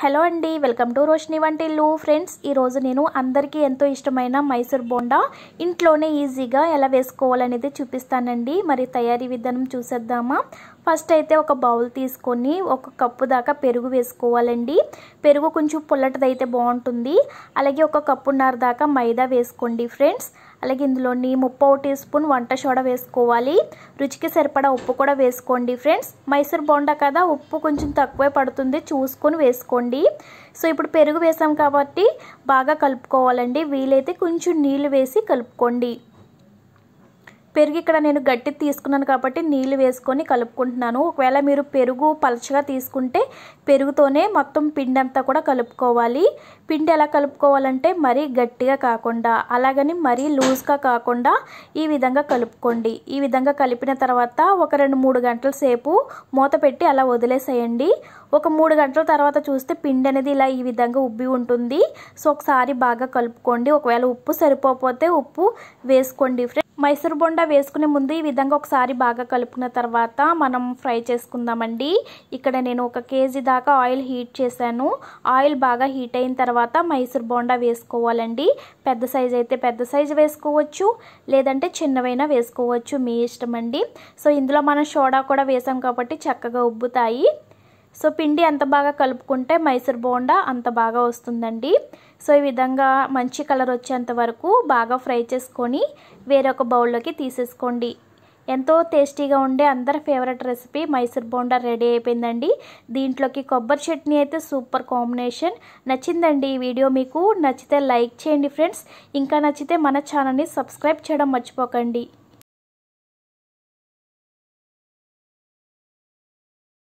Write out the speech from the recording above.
hello అండి welcome to Roshini వంటిల్లు friends ఈరోజు నేను అందరికీ ఎంతో ఇష్టమైన మైసూర్ బోండా ఇంట్లోనే ఈజీగా ఎలా వేసుకోవాలనేది చూపిస్తానండి మరి తయారీ విధానం చూసేద్దామా ఫస్ట్ అయితే ఒక బౌల్ తీసుకొని ఒక కప్పు దాకా పెరుగు వేసుకోవాలండి పెరుగు కొంచెం పుల్లటిదైతే బాగుంటుంది అలాగే ఒక కప్పున్నర దాకా మైదా వేసుకోండి ఫ్రెండ్స్ అలాగే ఇందులో ముప్పో టీ స్పూన్ వంట సోడా వేసుకోవాలి రుచికి సరిపడా ఉప్పు కూడా వేసుకోండి ఫ్రెండ్స్ మైసూర్ బోండా కదా ఉప్పు కొంచెం తక్కువే పడుతుంది చూసుకొని వేసుకోండి సో ఇప్పుడు పెరుగు వేసాం కాబట్టి బాగా కలుపుకోవాలండి వీలైతే కొంచెం నీళ్ళు వేసి కలుపుకోండి పెరుగు ఇక్కడ నేను గట్టి తీసుకున్నాను కాబట్టి నీళ్ళు వేసుకొని కలుపుకుంటున్నాను ఒకవేళ మీరు పెరుగు పలచగా తీసుకుంటే పెరుగుతోనే మొత్తం పిండి అంతా కూడా కలుపుకోవాలి పిండి ఎలా కలుపుకోవాలంటే మరీ గట్టిగా కాకుండా అలాగని మరీ లూజ్గా కాకుండా ఈ విధంగా కలుపుకోండి ఈ విధంగా కలిపిన తర్వాత ఒక రెండు మూడు గంటల సేపు మూత పెట్టి అలా వదిలేసేయండి ఒక మూడు గంటల తర్వాత చూస్తే పిండి అనేది ఇలా ఈ విధంగా ఉబ్బి ఉంటుంది సో ఒకసారి బాగా కలుపుకోండి ఒకవేళ ఉప్పు సరిపోతే ఉప్పు వేసుకోండి ఫ్రెండ్స్ మైసూర్ బొండ వేసుకునే ముందు ఈ విధంగా ఒకసారి బాగా కలుపుకున్న తర్వాత మనం ఫ్రై చేసుకుందామండి ఇక్కడ నేను ఒక కేజీ దాకా ఆయిల్ హీట్ చేశాను ఆయిల్ బాగా హీట్ అయిన తర్వాత మైసూర్ బోండా వేసుకోవాలండి పెద్ద సైజు అయితే పెద్ద సైజు వేసుకోవచ్చు లేదంటే చిన్నవైనా వేసుకోవచ్చు మీ ఇష్టం అండి సో ఇందులో మనం సోడా కూడా వేసాం కాబట్టి చక్కగా ఉబ్బుతాయి సో పిండి ఎంత బాగా కలుపుకుంటే మైసూర్ బోండా అంత బాగా వస్తుందండి సో ఈ విధంగా మంచి కలర్ వచ్చేంత వరకు బాగా ఫ్రై చేసుకొని వేరొక బౌల్లోకి తీసేసుకోండి ఎంతో టేస్టీగా ఉండే అందరి favourite recipe Mysore bonda ready అయిపోయిందండి దీంట్లోకి కొబ్బరి చట్నీ అయితే సూపర్ కాంబినేషన్ నచ్చిందండి ఈ వీడియో మీకు నచ్చితే లైక్ చేయండి ఫ్రెండ్స్ ఇంకా నచ్చితే మన ఛానల్ని సబ్స్క్రైబ్ చేయడం మర్చిపోకండి